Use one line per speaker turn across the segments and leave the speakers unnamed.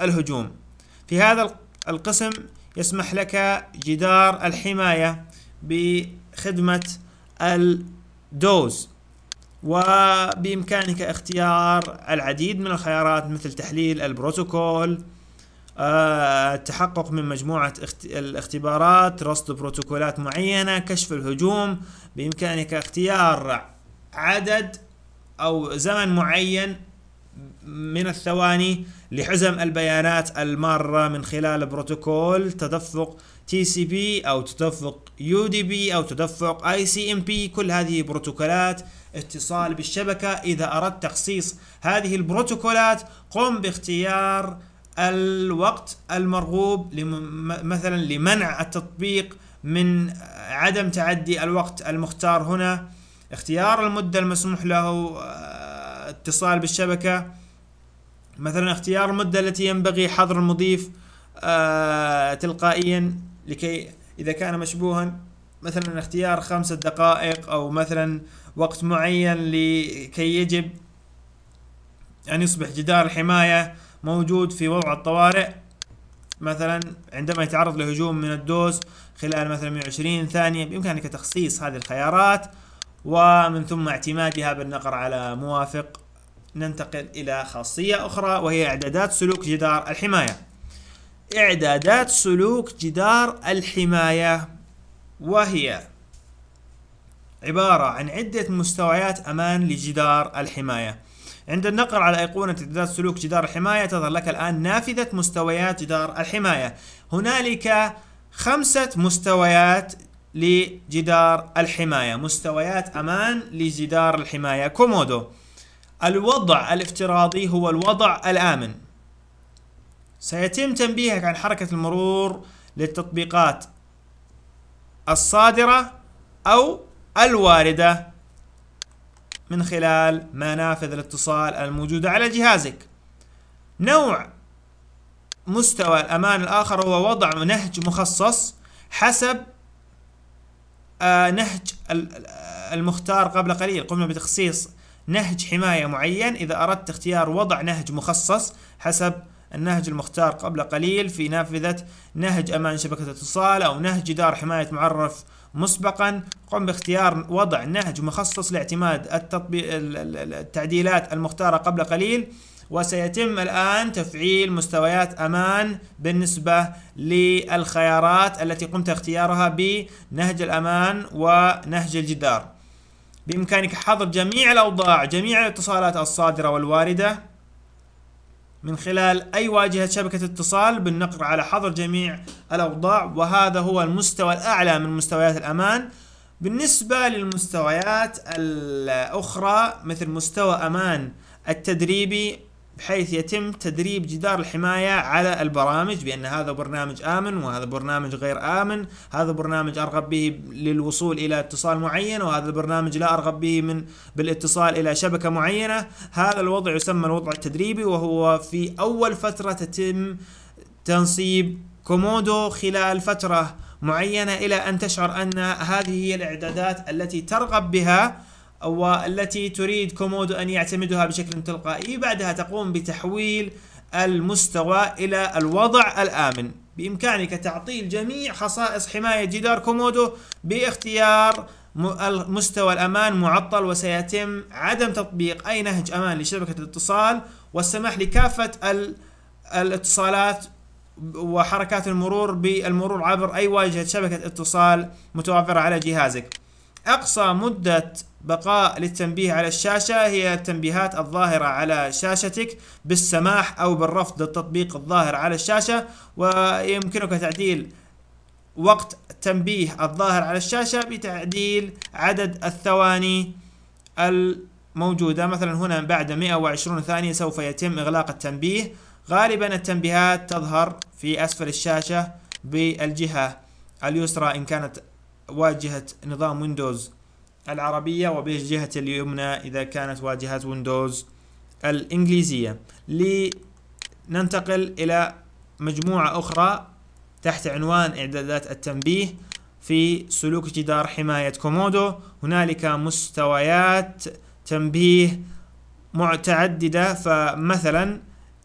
الهجوم في هذا القسم يسمح لك جدار الحماية بخدمة الدوز وبإمكانك اختيار العديد من الخيارات مثل تحليل البروتوكول آه، التحقق من مجموعة الاختبارات رصد بروتوكولات معينة كشف الهجوم بإمكانك اختيار عدد أو زمن معين من الثواني لحزم البيانات المارة من خلال بروتوكول تدفق تي سي بي او تدفق يو دي بي او تدفق اي سي ام بي كل هذه بروتوكولات اتصال بالشبكة اذا اردت تخصيص هذه البروتوكولات قم باختيار الوقت المرغوب مثلا لمنع التطبيق من عدم تعدي الوقت المختار هنا اختيار المدة المسموح له آه، اتصال بالشبكة مثلا اختيار المدة التي ينبغي حظر المضيف آه، تلقائيا لكي إذا كان مشبوها مثلا اختيار خمسة دقائق أو مثلا وقت معين لكي يجب أن يصبح جدار الحماية موجود في وضع الطوارئ مثلا عندما يتعرض لهجوم من الدوس خلال مثلا 120 ثانية بإمكانك تخصيص هذه الخيارات ومن ثم اعتمادها بالنقر على موافق ننتقل إلى خاصية أخرى وهي إعدادات سلوك جدار الحماية إعدادات سلوك جدار الحماية وهي عبارة عن عدة مستويات أمان لجدار الحماية عند النقر على أيقونة إعدادات سلوك جدار الحماية تظهر لك الآن نافذة مستويات جدار الحماية هنالك خمسة مستويات لجدار الحماية مستويات أمان لجدار الحماية كومودو الوضع الافتراضي هو الوضع الآمن سيتم تنبيهك عن حركة المرور للتطبيقات الصادرة أو الواردة من خلال منافذ الاتصال الموجودة على جهازك نوع مستوى الأمان الآخر هو وضع نهج مخصص حسب آه، نهج المختار قبل قليل قمنا بتخصيص نهج حماية معين إذا أردت اختيار وضع نهج مخصص حسب النهج المختار قبل قليل في نافذة نهج أمان شبكة اتصال أو نهج جدار حماية معرف مسبقا قم باختيار وضع نهج مخصص لاعتماد التطبيق التعديلات المختارة قبل قليل وسيتم الآن تفعيل مستويات أمان بالنسبة للخيارات التي قمت اختيارها بنهج الأمان ونهج الجدار بإمكانك حظر جميع الأوضاع جميع الاتصالات الصادرة والواردة من خلال أي واجهة شبكة اتصال بالنقر على حظر جميع الأوضاع وهذا هو المستوى الأعلى من مستويات الأمان بالنسبة للمستويات الأخرى مثل مستوى أمان التدريبي بحيث يتم تدريب جدار الحماية على البرامج بأن هذا برنامج آمن وهذا برنامج غير آمن هذا برنامج أرغب به للوصول إلى اتصال معين وهذا البرنامج لا أرغب به من بالاتصال إلى شبكة معينة هذا الوضع يسمى الوضع التدريبي وهو في أول فترة تتم تنصيب كومودو خلال فترة معينة إلى أن تشعر أن هذه هي الإعدادات التي ترغب بها والتي تريد كومودو أن يعتمدها بشكل تلقائي بعدها تقوم بتحويل المستوى إلى الوضع الآمن بإمكانك تعطيل جميع خصائص حماية جدار كومودو باختيار مستوى الأمان معطل وسيتم عدم تطبيق أي نهج أمان لشبكة الاتصال والسماح لكافة الاتصالات وحركات المرور بالمرور عبر أي واجهة شبكة اتصال متوفرة على جهازك أقصى مدة بقاء للتنبيه على الشاشة هي التنبيهات الظاهرة على شاشتك بالسماح أو بالرفض للتطبيق الظاهر على الشاشة ويمكنك تعديل وقت تنبيه الظاهر على الشاشة بتعديل عدد الثواني الموجودة مثلا هنا بعد 120 ثانية سوف يتم إغلاق التنبيه غالبا التنبيهات تظهر في أسفل الشاشة بالجهة اليسرى إن كانت واجهة نظام ويندوز العربية وبالجهة اليمنى إذا كانت واجهة ويندوز الإنجليزية لننتقل إلى مجموعة أخرى تحت عنوان إعدادات التنبيه في سلوك جدار حماية كومودو هنالك مستويات تنبيه متعددة فمثلا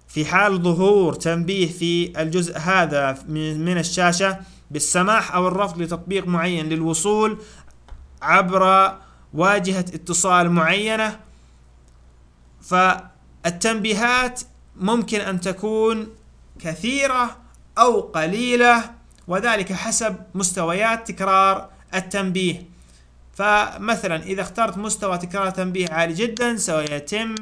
في حال ظهور تنبيه في الجزء هذا من الشاشة بالسماح أو الرفض لتطبيق معين للوصول عبر واجهة اتصال معينة فالتنبيهات ممكن أن تكون كثيرة أو قليلة وذلك حسب مستويات تكرار التنبيه فمثلا إذا اخترت مستوى تكرار تنبيه عالي جدا سيتم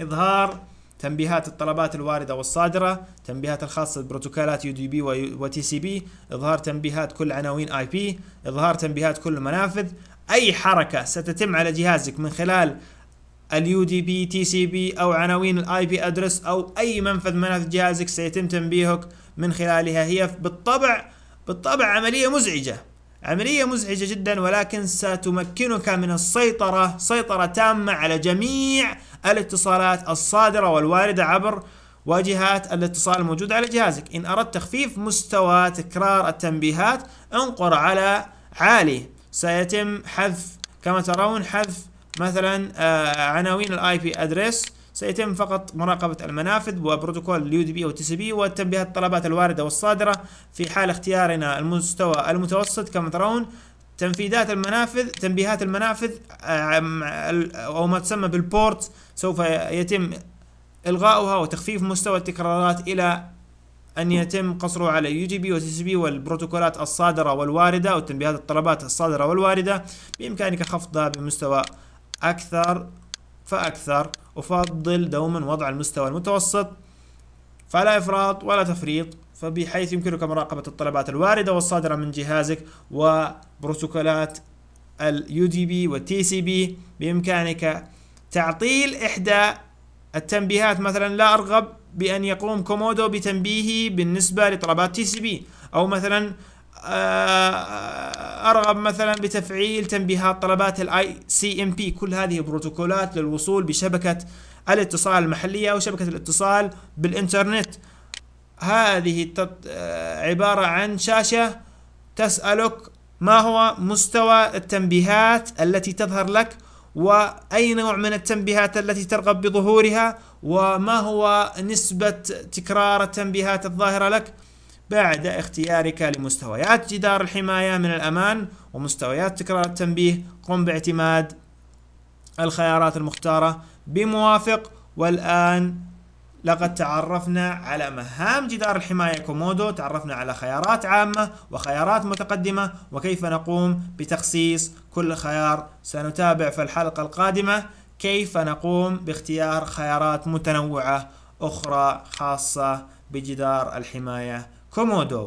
إظهار تنبيهات الطلبات الواردة والصادرة تنبيهات الخاصة ببروتوكولات يو دي بي وتي سي بي إظهار تنبيهات كل عناوين اي بي إظهار تنبيهات كل منافذ أي حركة ستتم على جهازك من خلال اليو دي بي تي سي بي او عناوين الاي بي ادرس او اي منفذ منافذ جهازك سيتم تنبيهك من خلالها هي بالطبع بالطبع عمليه مزعجه عملية مزعجة جدا ولكن ستمكنك من السيطرة سيطرة تامة على جميع الاتصالات الصادرة والواردة عبر واجهات الاتصال الموجودة على جهازك إن أردت تخفيف مستوى تكرار التنبيهات انقر على عالي سيتم حذف كما ترون حذف مثلا آه، عناوين الاي بي ادريس سيتم فقط مراقبة المنافذ وبروتوكول اليو دي بي أو تي سي بي وتنبيه الطلبات الواردة والصادرة في حال اختيارنا المستوى المتوسط كما ترون تنفيذات المنافذ تنبيهات المنافذ أو ما تسمى بالبورت سوف يتم إلغاؤها وتخفيف مستوى التكرارات إلى أن يتم قصره على يو جي بي وتي سي بي والبروتوكولات الصادرة والواردة أو تنبيهات الطلبات الصادرة والواردة بإمكانك خفضها بمستوى أكثر فأكثر أفضل دوما وضع المستوى المتوسط فلا إفراط ولا تفريط فبحيث يمكنك مراقبة الطلبات الواردة والصادرة من جهازك وبروتوكولات اليو دي بي والتي سي بي بإمكانك تعطيل إحدى التنبيهات مثلا لا أرغب بأن يقوم كومودو بتنبيهي بالنسبة لطلبات تي سي بي أو مثلا آه، ارغب مثلا بتفعيل تنبيهات طلبات الاي سي ام بي كل هذه بروتوكولات للوصول بشبكه الاتصال المحليه او شبكه الاتصال بالانترنت هذه آه، عباره عن شاشه تسالك ما هو مستوى التنبيهات التي تظهر لك واي نوع من التنبيهات التي ترغب بظهورها وما هو نسبه تكرار التنبيهات الظاهره لك بعد اختيارك لمستويات جدار الحماية من الأمان ومستويات تكرار التنبيه قم باعتماد الخيارات المختارة بموافق والآن لقد تعرفنا على مهام جدار الحماية كومودو تعرفنا على خيارات عامة وخيارات متقدمة وكيف نقوم بتخصيص كل خيار سنتابع في الحلقة القادمة كيف نقوم باختيار خيارات متنوعة أخرى خاصة بجدار الحماية Cômodo